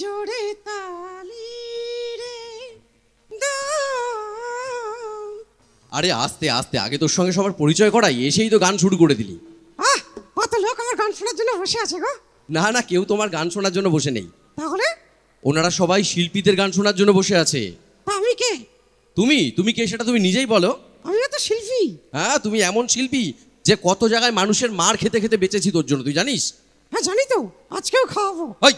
জোরে তালি রে আরে আস্তে আস্তে আগে তোর সঙ্গে সবার পরিচয় করাই এসেই তো গান শুরু করে দিলি আহ কত লোক আমার গান শোনার জন্য বসে আছে গো না না কেউ তোমার গান শোনার জন্য বসে নেই তাহলে ওনারা সবাই শিল্পীদের গান শোনার জন্য বসে আছে আমি কে তুমি তুমি কে সেটা তুমি নিজেই বলো আমি তো শিল্পী হ্যাঁ তুমি এমন শিল্পী যে কত জায়গায় মানুষের মার খেতে খেতে বেঁচেছি তোর জন্য তুই জানিস হ্যাঁ জানি তো আজকেও খাওয়াবো হয়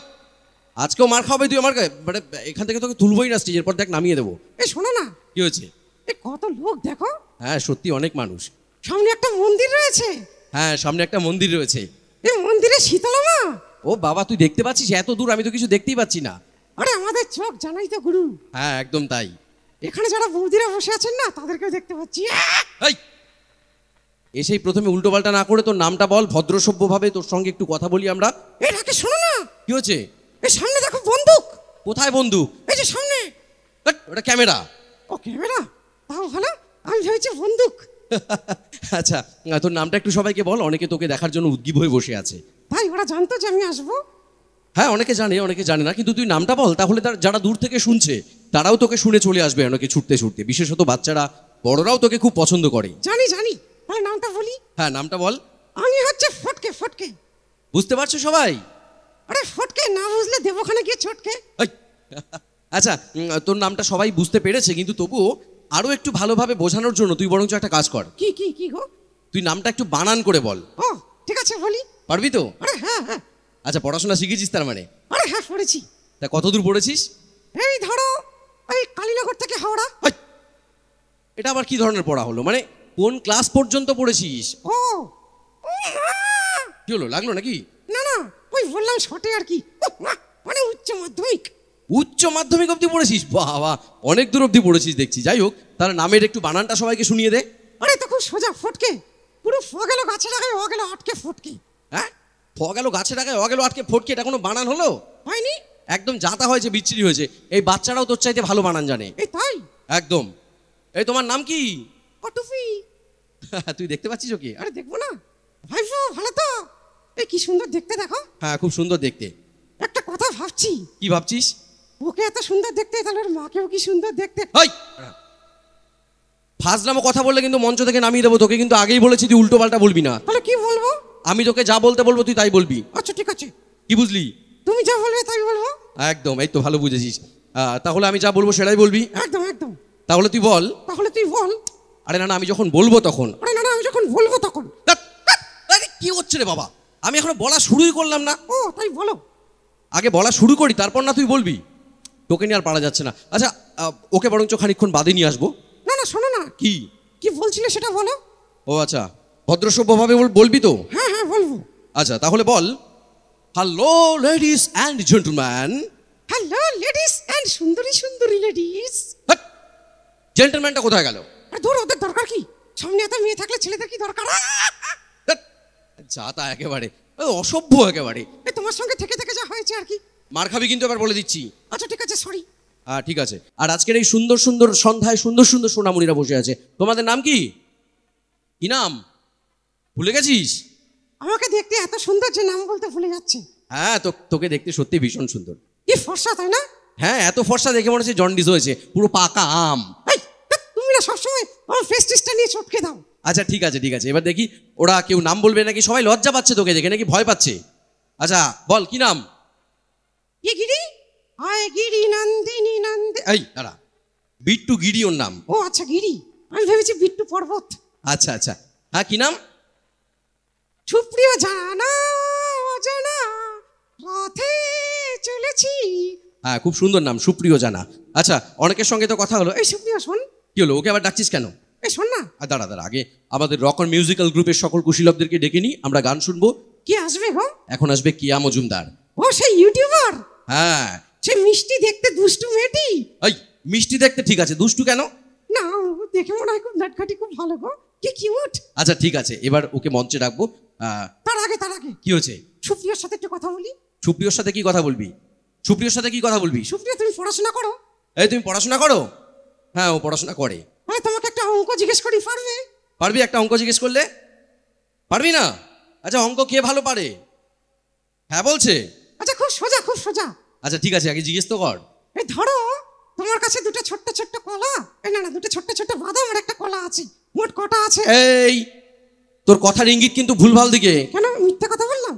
আজকেও মার খাবে তুই আমার মানে এখান থেকে তোকে তুলবই না স্টেজের পর দেখ নামিয়ে দেবো এ শোনো না কি হয়েছে এ কত লোক দেখো হ্যাঁ সত্যি অনেক মানুষ সামনে একটা মন্দির রয়েছে হ্যাঁ সামনে একটা মন্দির রয়েছে এ মন্দিরে শীতলা মা ও বাবা তুই দেখতে পাচ্ছিস এত দূর আমি তো কিছু দেখতেই পাচ্ছি না আরে আমাদের চোখ জানাই তো গুরু হ্যাঁ একদম তাই এখানে যারা বৌদিরা বসে আছেন না তাদেরকে দেখতে পাচ্ছি এই এসেই প্রথমে পাল্টা না করে তোর নামটা বল ভদ্রসভ্য ভাবে তোর সঙ্গে একটু কথা বলি আমরা এই রাকে শোনো না কি হচ্ছে এই সামনে দেখো বন্দুক কোথায় বন্দুক এই যে সামনে ওটা ক্যামেরা ও ক্যামেরা তাও ভালো আমি ভেবেছি বন্দুক আচ্ছা তোর নামটা একটু সবাইকে বল অনেকে তোকে দেখার জন্য উদ্গীব হয়ে বসে আছে ভাই ওরা জানতো যে আমি আসবো হ্যাঁ অনেকে জানে অনেকে জানে না কিন্তু তুই নামটা বল তাহলে তার যারা দূর থেকে শুনছে তারাও তোকে শুনে চলে আসবে অনেকে ছুটতে ছুটতে বিশেষত বাচ্চারা বড়রাও তোকে খুব পছন্দ করে জানি জানি ভাই নামটা বলি হ্যাঁ নামটা বল আমি হচ্ছে ফটকে ফটকে বুঝতে পারছো সবাই আরে ফটকে না বুঝলে দেবখানে গিয়ে ছটকে আচ্ছা তোর নামটা সবাই বুঝতে পেরেছে কিন্তু তবুও আরো একটু ভালোভাবে বোঝানোর জন্য তুই বরঞ্চ একটা কাজ কর কি কি কি গো তুই নামটা একটু বানান করে বল ও ঠিক আছে বলি পারবি তো আরে হ্যাঁ হ্যাঁ আচ্ছা পড়াশোনা শিখেছিস তার মানে আরে হ্যাঁ পড়েছি তা কতদূর পড়েছিস এই ধরো এই কালীনগর থেকে হাওড়া এটা আবার কি ধরনের পড়া হলো মানে কোন ক্লাস পর্যন্ত পড়েছিস ও কি হলো লাগলো নাকি ষাটে আর কি মানে উচ্চ মাধ্যমিক উচ্চ মাধ্যমিক অবধি পড়েছিস বাবা অনেক দূর অবধি পড়েছিস দেখছি যাই হোক তাহলে নামের একটু বানানটা সবাইকে শুনিয়ে দে আরে তো খুব সোজা ফটকে পুরো ফগেলো গাছে লাগায় অগেলো আটকে ফটকে হ্যাঁ ফগেলো গাছে লাগায় অগেলো আটকে ফটকে এটা কোনো বানান হলো হয়নি একদম যাতা হয়েছে বিচ্ছিরি হয়েছে এই বাচ্চারাও তোর চাইতে ভালো বানান জানে এই তাই একদম এই তোমার নাম কি কটুফি তুই দেখতে পাচ্ছিস ওকে আরে দেখবো না ভাইফু ভালো তো এই কি সুন্দর দেখতে দেখো হ্যাঁ খুব সুন্দর দেখতে একটা কথা ভাবছি কি ভাবছিস ওকে এত সুন্দর দেখতে তাহলে মাকেও কি সুন্দর দেখতে হই ফাজলামো কথা বললে কিন্তু মঞ্চ থেকে নামিয়ে দেবো তোকে কিন্তু আগেই বলেছি তুই উল্টো পাল্টা বলবি না তাহলে কি বলবো আমি তোকে যা বলতে বলবো তুই তাই বলবি আচ্ছা ঠিক আছে কি বুঝলি তুমি যা বলবে তাই বলবো একদম এই তো ভালো বুঝেছিস তাহলে আমি যা বলবো সেটাই বলবি একদম একদম তাহলে তুই বল তাহলে তুই বল আরে না না আমি যখন বলবো তখন আরে না না আমি যখন বলবো তখন কি হচ্ছে রে বাবা আমি এখনো বলা শুরুই করলাম না ও তাই বলো আগে বলা শুরু করি তারপর না তুই বলবি তোকে নিয়ে আর পারা যাচ্ছে না আচ্ছা ওকে বরঞ্চ খানিক্ষণ বাদে নিয়ে আসবো না না শোনো না কি কি বলছিলে সেটা বলো ও আচ্ছা ভদ্রসভ্যভাবে বলবি তো হ্যাঁ হ্যাঁ বলবো আচ্ছা তাহলে বল hello ladies and gentleman hello ladies and সুন্দরী সুন্দরী লেডিস জেন্টলম্যানটা কোথায় গেল আরে ধর ওদের দরকার কি সামনে এত মেয়ে থাকলে ছেলেদের কি দরকার যা তা একেবারে অসভ্য একেবারে তোমার সঙ্গে থেকে থেকে যা হয়েছে আর কি মার খাবি কিন্তু এবার বলে দিচ্ছি আচ্ছা ঠিক আছে সরি হ্যাঁ ঠিক আছে আর আজকের এই সুন্দর সুন্দর সন্ধ্যায় সুন্দর সুন্দর সোনামুনিরা বসে আছে তোমাদের নাম কি কি নাম ভুলে গেছিস আমাকে দেখতে এত সুন্দর যে নাম বলতে ভুলে যাচ্ছে হ্যাঁ তো তোকে দেখতে সত্যি ভীষণ সুন্দর কি ফর্সা তাই না হ্যাঁ এত ফর্সা দেখে মনে হচ্ছে জন্ডিস হয়েছে পুরো পাকা আম তুমি না সবসময় আমার ফেস্টিসটা নিয়ে ছটকে দাও আচ্ছা ঠিক আছে ঠিক আছে এবার দেখি ওরা কেউ নাম বলবে নাকি সবাই লজ্জা পাচ্ছে তোকে দেখে নাকি ভয় পাচ্ছে আচ্ছা বল কি নাম এ গিরি আয় গিরি নন্দিনী নন্দে এই বিট্টু গিরি ওর নাম ও আচ্ছা গিরি আমি ভেবেছি বিট্টু পর্বত আচ্ছা আচ্ছা হ্যাঁ কি নাম সুপ্রিয় জানা জানা পথে চলেছি হ্যাঁ খুব সুন্দর নাম সুপ্রিয় জানা আচ্ছা অনেকের সঙ্গে তো কথা হলো এই সুপ্রিয় শোন কি হলো ওকে আবার ডাকছিস কেন এই শোন না আর দাঁড়া দাঁড়া আগে আমাদের রকর মিউজিক্যাল গ্রুপের সকল কুশীলবদেরকে ডেকে নিই আমরা গান শুনবো কে আসবে গো এখন আসবে কিয়া মজুমদার ও সেই ইউটিউবার হ্যাঁ সে মিষ্টি দেখতে দুষ্টু মেয়েটি এই মিষ্টি দেখতে ঠিক আছে দুষ্টু কেন না দেখে মনে হয় খুব নাটখাটি খুব ভালো গো কি কিউট আচ্ছা ঠিক আছে এবার ওকে মঞ্চে ডাকবো তার আগে তার আগে কি হয়েছে সুপ্রিয়র সাথে একটু কথা বলি সুপ্রিয়র সাথে কি কথা বলবি সুপ্রিয়র সাথে কি কথা বলবি সুপ্রিয়া তুমি পড়াশোনা করো এই তুমি পড়াশোনা করো হ্যাঁ ও পড়াশোনা করে হ্যাঁ তোমাকে অঙ্ক জিজ্ঞেস করি পারবে পারবি একটা অঙ্ক জিজ্ঞেস করলে পারবি না আচ্ছা অঙ্ক কে ভালো পারে হ্যাঁ বলছে আচ্ছা খুব সোজা খুব সোজা আচ্ছা ঠিক আছে আগে জিজ্ঞেস তো কর এই ধরো তোমার কাছে দুটো ছোট্ট ছোট্ট কলা এই না না দুটো ছোট্ট ছোট্ট বাদাম আর একটা কলা আছে মোট কটা আছে এই তোর কথার ইঙ্গিত কিন্তু ভুলভাল দিকে কেন মিথ্যা কথা বললাম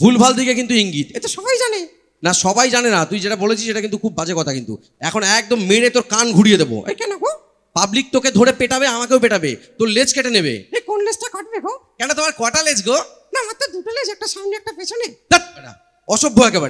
ভুলভাল দিকে কিন্তু ইঙ্গিত এটা সবাই জানে না সবাই জানে না তুই যেটা বলেছিস সেটা কিন্তু খুব বাজে কথা কিন্তু এখন একদম মেরে তোর কান ঘুরিয়ে দেবো কেন গো পাবলিক তোকে ধরে পেটাবে আমাকেও পেটাবে তোর লেজ কেটে নেবে এ কোন লেজটা কাটবে গো কেন তোমার কটা লেজ গো না তো দুটো লেজ একটা সামনে একটা পেছনে অসভ্য একেবারে